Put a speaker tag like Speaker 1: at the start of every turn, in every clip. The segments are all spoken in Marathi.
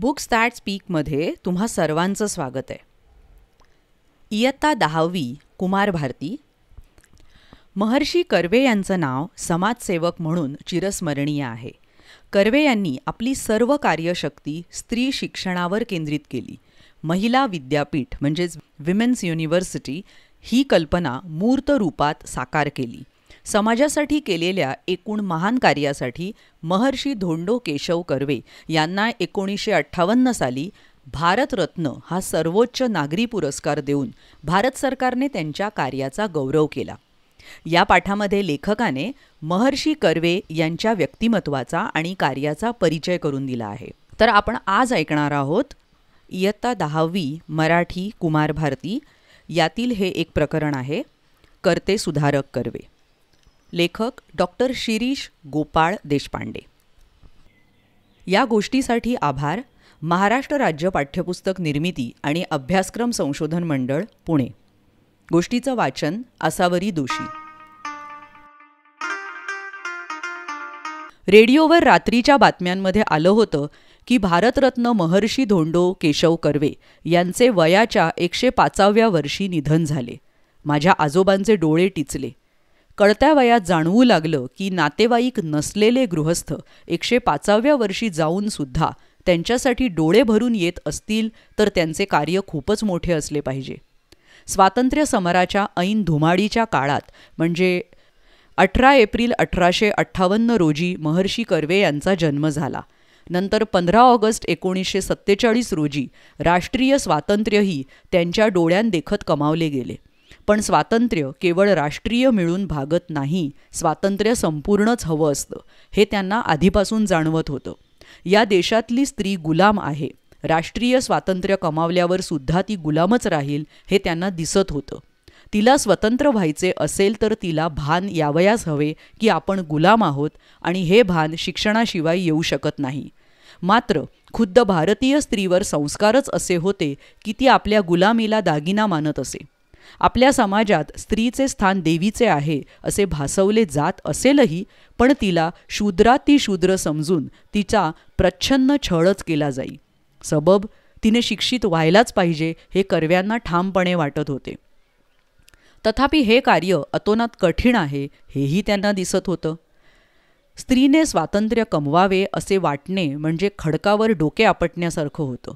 Speaker 1: बुक्स दॅट स्पीकमध्ये तुम्हा सर्वांचं स्वागत आहे इयत्ता दहावी कुमार भारती महर्षी कर्वे यांचं नाव समाजसेवक म्हणून चिरस्मरणीय आहे कर्वे यांनी आपली सर्व कार्यशक्ती स्त्री शिक्षणावर केंद्रित केली महिला विद्यापीठ म्हणजेच विमेन्स युनिव्हर्सिटी ही कल्पना मूर्त रूपात साकार केली समाजासाठी केलेल्या एकूण महान कार्यासाठी महर्षी धोंडो केशव कर्वे यांना एकोणीसशे अठ्ठावन्न साली भारतरत्न हा सर्वोच्च नागरी पुरस्कार देऊन भारत सरकारने त्यांच्या कार्याचा गौरव केला या पाठामध्ये लेखकाने महर्षी कर्वे यांच्या व्यक्तिमत्वाचा आणि कार्याचा परिचय करून दिला आहे तर आपण आज ऐकणार आहोत इयत्ता दहावी मराठी कुमार भारती यातील हे एक प्रकरण आहे कर्ते सुधारक कर्वे लेखक डॉक्टर शिरीष गोपाळ देशपांडे या गोष्टीसाठी आभार महाराष्ट्र राज्य पाठ्यपुस्तक निर्मिती आणि अभ्यासक्रम संशोधन मंडळ पुणे गोष्टीचं वाचन असावरी दोषी रेडिओवर रात्रीच्या बातम्यांमध्ये आलं होतं की भारतरत्न महर्षी धोंडो केशव कर्वे यांचे वयाच्या एकशे पाचाव्या वर्षी निधन झाले माझ्या आजोबांचे डोळे टिचले कळत्या वयात जाणवू लागलं की नातेवाईक नसलेले गृहस्थ एकशे पाचाव्या वर्षी जाऊन सुद्धा त्यांच्यासाठी डोळे भरून येत असतील तर त्यांचे कार्य खूपच मोठे असले पाहिजे स्वातंत्र्य समराच्या ऐन धुमाडीच्या काळात म्हणजे अठरा एप्रिल अठराशे अठ्ठावन्न रोजी महर्षी कर्वे यांचा जन्म झाला नंतर पंधरा ऑगस्ट एकोणीसशे सत्तेचाळीस रोजी राष्ट्रीय स्वातंत्र्यही त्यांच्या डोळ्यांदेखत कमावले गेले पण स्वातंत्र्य केवळ राष्ट्रीय मिळून भागत नाही स्वातंत्र्य संपूर्णच हवं असतं हे त्यांना आधीपासून जाणवत होतं या देशातली स्त्री गुलाम आहे राष्ट्रीय स्वातंत्र्य कमावल्यावर सुद्धा ती गुलामच राहील हे त्यांना दिसत होतं तिला स्वतंत्र व्हायचे असेल तर तिला भान यावयास हवे की आपण गुलाम आहोत आणि हे भान शिक्षणाशिवाय येऊ शकत नाही मात्र खुद्द भारतीय स्त्रीवर संस्कारच असे होते की ती आपल्या गुलामीला दागिना मानत असे आपल्या समाजात स्त्रीचे स्थान देवीचे आहे असे भासवले जात असेलही पण तिला शूद्राती शूद्र समजून तिचा प्रच्छन्न छळच केला जाई सबब तिने शिक्षित व्हायलाच पाहिजे हे कर्व्यांना ठामपणे वाटत होते तथापि हे कार्य अतोनात कठीण आहे हेही त्यांना दिसत होतं स्त्रीने स्वातंत्र्य कमवावे असे वाटणे म्हणजे खडकावर डोके आपटण्यासारखं होतं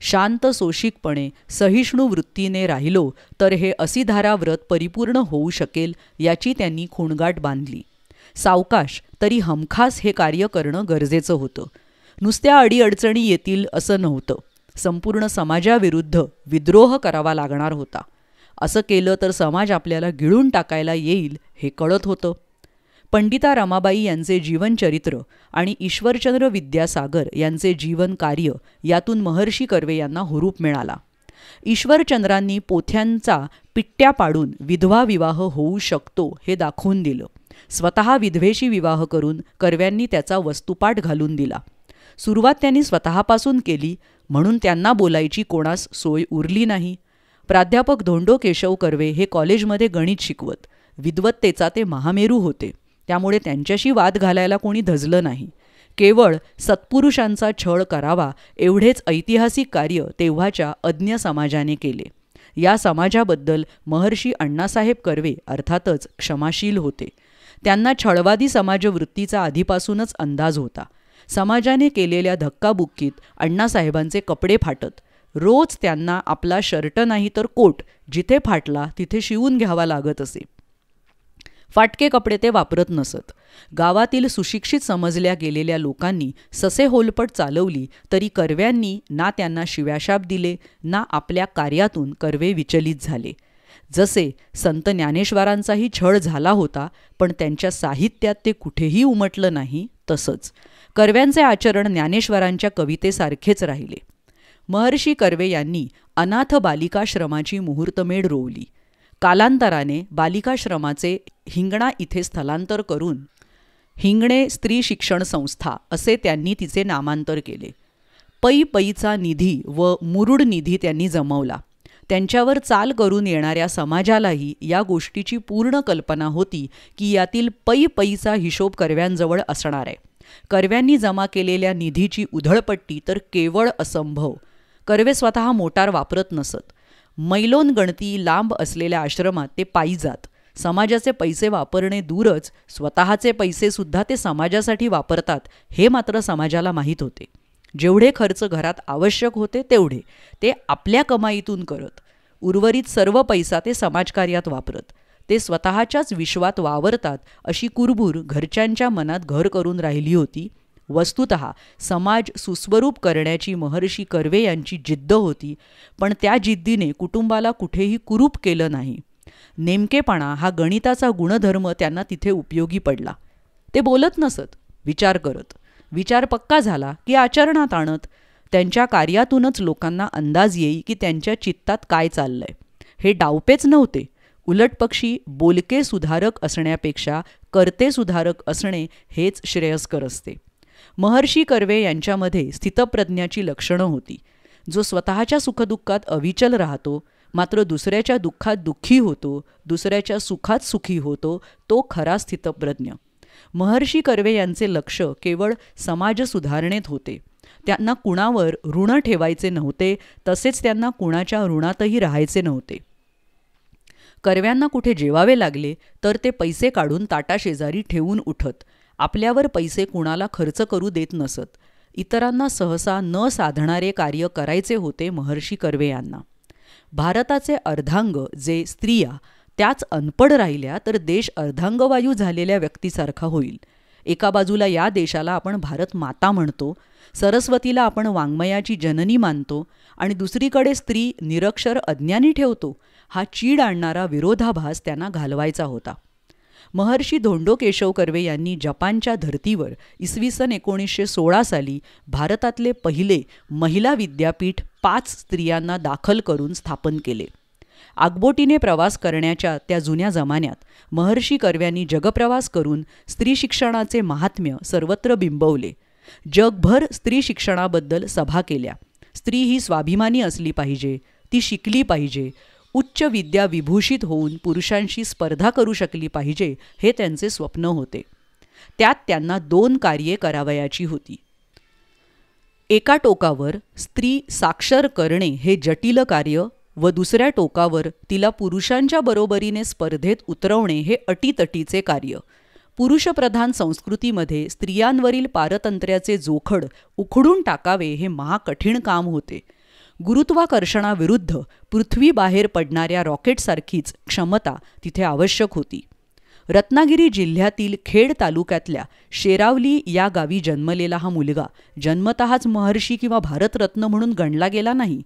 Speaker 1: शांत सोशिकपणे सहिष्णू वृत्तीने राहिलो तर हे असिधारा व्रत परिपूर्ण होऊ शकेल याची त्यांनी खूणगाठ बांधली सावकाश तरी हमखास हे कार्य करणं गरजेचं होतं नुसत्या अडीअडचणी येतील असं नव्हतं संपूर्ण समाजाविरुद्ध विद्रोह करावा लागणार होता असं केलं तर समाज आपल्याला गिळून टाकायला येईल हे कळत होतं पंडिता रामाबाई यांचे जीवनचरित्र आणि ईश्वरचंद्र विद्यासागर यांचे जीवन कार्य यातून महर्षी कर्वे यांना हुरूप मिळाला ईश्वरचंद्रांनी पोथ्यांचा पिट्ट्या पाडून विधवा विवाह होऊ शकतो हे दाखवून दिलं स्वतः विधवेशी विवाह करून कर्व्यांनी त्याचा वस्तुपाठ घालून दिला सुरुवात त्यांनी स्वतःपासून केली म्हणून त्यांना बोलायची कोणास सोय उरली नाही प्राध्यापक धोंडो केशव कर्वे हे कॉलेजमध्ये गणित शिकवत विद्वत्तेचा ते महामेरू होते त्यामुळे त्यांच्याशी वाद घालायला कोणी धजलं नाही केवळ सत्पुरुषांचा छळ करावा एवढेच ऐतिहासिक कार्य तेव्हाच्या अज्ञ समाजाने केले या समाजाबद्दल महर्षी अण्णासाहेब कर्वे अर्थातच क्षमाशील होते त्यांना छळवादी समाजवृत्तीचा आधीपासूनच अंदाज होता समाजाने केलेल्या धक्काबुक्कीत अण्णासाहेबांचे कपडे फाटत रोज त्यांना आपला शर्ट नाही तर कोट जिथे फाटला तिथे शिवून घ्यावा लागत असे फाटके कपडे ते वापरत नसत गावातील सुशिक्षित समजल्या गेलेल्या लोकांनी ससे होलपट चालवली तरी कर्व्यांनी ना त्यांना शिव्याशाप दिले ना आपल्या कार्यातून कर्वे विचलित झाले जसे संत ज्ञानेश्वरांचाही छळ झाला होता पण त्यांच्या साहित्यात ते कुठेही उमटलं नाही तसंच कर्व्यांचे आचरण ज्ञानेश्वरांच्या कवितेसारखेच राहिले महर्षी कर्वे यांनी अनाथ बालिकाश्रमाची मुहूर्तमेढ रोवली कालांतराने बालिकाश्रमाचे हिंगणा इथे स्थलांतर करून हिंगणे स्त्री शिक्षण संस्था असे त्यांनी तिचे नामांतर केले पै पैचा निधी व मुरुड निधी त्यांनी जमवला त्यांच्यावर चाल करून येणाऱ्या समाजालाही या गोष्टीची पूर्ण कल्पना होती की यातील पै पैचा हिशोब कर्व्यांजवळ असणार आहे कर्व्यांनी जमा केलेल्या निधीची उधळपट्टी तर केवळ असंभव कर्वे स्वतः मोटार वापरत नसत मैलोन गणती लांब असलेल्या आश्रमात ते पायी जात समाजाचे पैसे वापरणे दूरच स्वतःचे पैसेसुद्धा ते समाजासाठी वापरतात हे मात्र समाजाला माहीत होते जेवढे खर्च घरात आवश्यक होते तेवढे ते आपल्या कमाईतून करत उर्वरित सर्व पैसा ते समाजकार्यात वापरत ते स्वतःच्याच विश्वात वावरतात अशी कुरबूर घरच्यांच्या मनात घर करून राहिली होती वस्तुत समाज सुस्वरूप करण्याची महर्षी कर्वे यांची जिद्द होती पण त्या जिद्दीने कुटुंबाला कुठेही कुरूप केलं नाही नेमकेपणा हा गणिताचा गुणधर्म त्यांना तिथे उपयोगी पडला ते बोलत नसत विचार करत विचार पक्का झाला की आचरणात आणत त्यांच्या कार्यातूनच लोकांना अंदाज येई की त्यांच्या चित्तात काय चाललंय हे डावपेच नव्हते उलट पक्षी बोलके सुधारक असण्यापेक्षा करते सुधारक असणे हेच श्रेयस्कर असते महर्षी कर्वे यांच्यामध्ये स्थितप्रज्ञाची लक्षणं होती जो स्वतःच्या सुखदुःखात अविचल राहतो मात्र दुसऱ्याच्या दुःखात दुःखी होतो दुसऱ्याच्या सुखात सुखी होतो तो खरा स्थितप्रज्ञ महर्षी कर्वे यांचे लक्ष केवळ समाज सुधारणेत होते त्यांना कुणावर ऋण ठेवायचे नव्हते तसेच त्यांना कुणाच्या ऋणातही राहायचे नव्हते कर्व्यांना कुठे जेवावे लागले तर ते पैसे काढून ताटाशेजारी ठेवून उठत आपल्यावर पैसे कुणाला खर्च करू देत नसत इतरांना सहसा न साधणारे कार्य करायचे होते महर्षी कर्वे यांना भारताचे अर्धांग जे स्त्रिया त्याच अनपड राहिल्या तर देश अर्धांगवायू झालेल्या व्यक्तीसारखा होईल एका बाजूला या देशाला आपण भारत माता म्हणतो सरस्वतीला आपण वाङ्मयाची जननी मानतो आणि दुसरीकडे स्त्री निरक्षर अज्ञानी ठेवतो हा चीड आणणारा विरोधाभास त्यांना घालवायचा होता महर्षी धोंडो केशव कर्वे यांनी जपानच्या धर्तीवर इसवी सन एकोणीसशे सोळा साली भारतातले पहिले महिला विद्यापीठ पाच स्त्रियांना दाखल करून स्थापन केले आगबोटीने प्रवास करण्याच्या त्या जुन्या जमान्यात महर्षी कर्व्यांनी जगप्रवास करून स्त्री शिक्षणाचे महात्म्य सर्वत्र बिंबवले जगभर स्त्री शिक्षणाबद्दल सभा केल्या स्त्री ही स्वाभिमानी असली पाहिजे ती शिकली पाहिजे उच्च विद्या विभूषित होऊन पुरुषांशी स्पर्धा करू शकली पाहिजे हे त्यांचे स्वप्न होते त्यात त्यांना दोन कार्ये करावयाची होती एका टोकावर स्त्री साक्षर करणे हे जटिल कार्य व दुसऱ्या टोकावर तिला पुरुषांच्या बरोबरीने स्पर्धेत उतरवणे हे अटीतटीचे कार्य पुरुषप्रधान संस्कृतीमध्ये स्त्रियांवरील पारतंत्र्याचे जोखड उखडून टाकावे हे महाकठीण काम होते गुरुत्वाकर्षणाविरुद्ध पृथ्वीबाहेर पडणाऱ्या रॉकेटसारखीच क्षमता तिथे आवश्यक होती रत्नागिरी जिल्ह्यातील खेड तालुक्यातल्या शेरावली या गावी जन्मलेला हा मुलगा जन्मतःच महर्षी किंवा भारतरत्न म्हणून गणला गेला नाही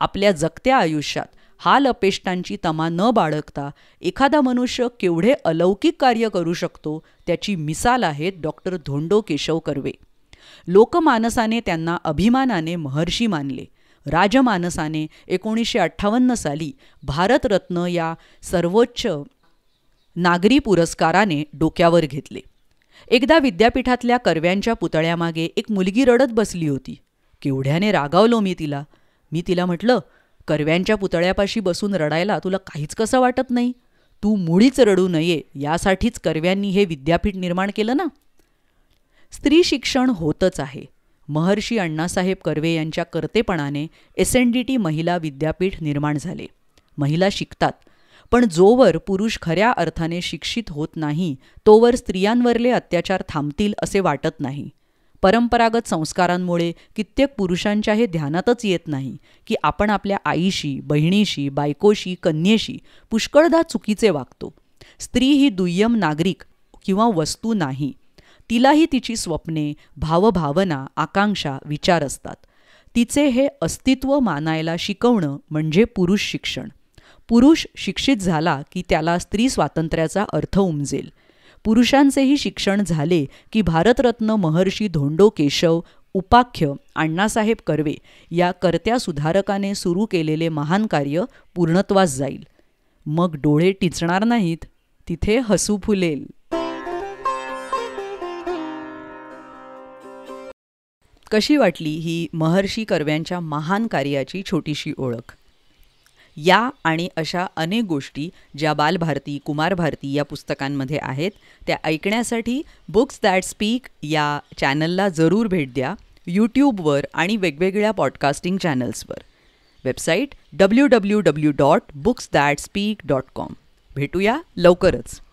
Speaker 1: आपल्या जगत्या आयुष्यात हाल अपेष्टांची तमा न बाळगता एखादा मनुष्य केवढे अलौकिक कार्य करू शकतो त्याची मिसाल आहेत डॉक्टर धोंडो केशव कर्वे लोकमानसाने त्यांना अभिमानाने महर्षी मानले राजमानसाने एकोणीसशे अठ्ठावन्न साली भारतरत्न या सर्वोच्च नागरी पुरस्काराने डोक्यावर घेतले एकदा विद्यापीठातल्या कर्व्यांच्या पुतळ्यामागे एक मुलगी रडत बसली होती केवढ्याने रागावलो मी तिला मी तिला म्हटलं कर्व्यांच्या पुतळ्यापाशी बसून रडायला तुला काहीच कसं वाटत नाही तू मुळीच रडू नये यासाठीच कर्व्यांनी हे विद्यापीठ निर्माण केलं ना स्त्री शिक्षण होतच आहे महर्षी अण्णासाहेब कर्वे यांच्या कर्तेपणाने एस एन डी टी महिला विद्यापीठ निर्माण झाले महिला शिकतात पण जोवर पुरुष खऱ्या अर्थाने शिक्षित होत नाही तोवर स्त्रियांवरले अत्याचार थांबतील असे वाटत नाही परंपरागत संस्कारांमुळे कित्येक पुरुषांच्या हे ध्यानातच येत नाही की आपण आपल्या आईशी बहिणीशी बायकोशी कन्येशी पुष्कळदा चुकीचे वागतो स्त्री ही दुय्यम नागरिक किंवा वस्तू नाही तिलाही तिची स्वप्ने भावभावना आकांक्षा विचार असतात तिचे हे अस्तित्व मानायला शिकवणं म्हणजे पुरुष शिक्षण पुरुष शिक्षित झाला की त्याला स्त्री स्वातंत्र्याचा अर्थ उमजेल पुरुषांचेही शिक्षण झाले की भारतरत्न महर्षी धोंडो केशव उपाख्य अण्णासाहेब कर्वे या कर्त्या सुधारकाने सुरू केलेले महान कार्य पूर्णत्वास जाईल मग डोळे टिचणार नाहीत तिथे हसू फुलेल कशी वाटली ही महर्षी कर्व्यांच्या महान कार्याची छोटीशी ओळख या आणि अशा अनेक गोष्टी ज्या बालभारती कुमार भारती या पुस्तकांमध्ये आहेत त्या ऐकण्यासाठी बुक्स दॅट स्पीक या चॅनलला जरूर भेट द्या यूट्यूबवर आणि वेगवेगळ्या पॉडकास्टिंग चॅनल्सवर website W W W dot books that speak dot com भेटूया लवकरच